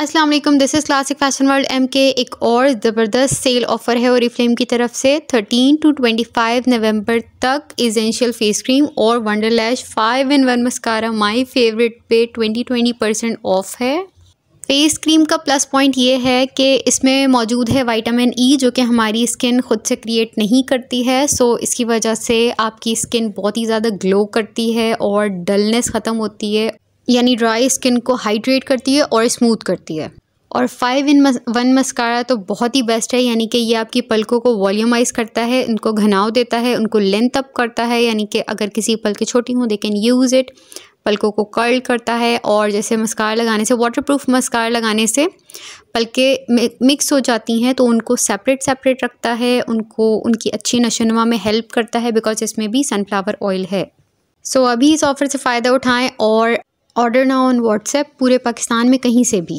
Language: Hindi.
अस्सलाम वालेकुम this is classic fashion world M K एक और ज़बरदस्त सेल ऑफ़र है और फ्लेम की तरफ से 13 टू 25 नवंबर तक इजेंशियल फेस क्रीम और wonder lash five in one mascara my favourite पे 20 20 परसेंट ऑफ है फेस क्रीम का प्लस पॉइंट ये है कि इसमें मौजूद है विटामिन ई e, जो कि हमारी स्किन खुद से क्रिएट नहीं करती है सो इसकी वजह से आपकी स्किन बहुत ही ज़्यादा ग्लो करती है और डलनेस ख़त्म होती है यानी ड्राई स्किन को हाइड्रेट करती है और स्मूथ करती है और फाइव इन वन मस्कारा तो बहुत ही बेस्ट है यानी कि ये आपकी पलकों को वॉल्यूमाइज करता है उनको घनाव देता है उनको लेंथ अप करता है यानी कि अगर किसी पलकें छोटी हों दे कैन यूज़ इट पलकों को कर्ल करता है और जैसे मस्कार लगाने से वाटरप्रूफ मस्कार लगाने से पलकें मिक्स हो जाती हैं तो उनको सेपरेट सेपरेट रखता है उनको उनकी अच्छी नशोनुमा में हेल्प करता है बिकॉज इसमें भी सनफ्लावर ऑयल है सो so, अभी इस ऑफ़र से फ़ायदा उठाएं और ऑर्डर ना ऑन व्हाट्सएप पूरे पाकिस्तान में कहीं से भी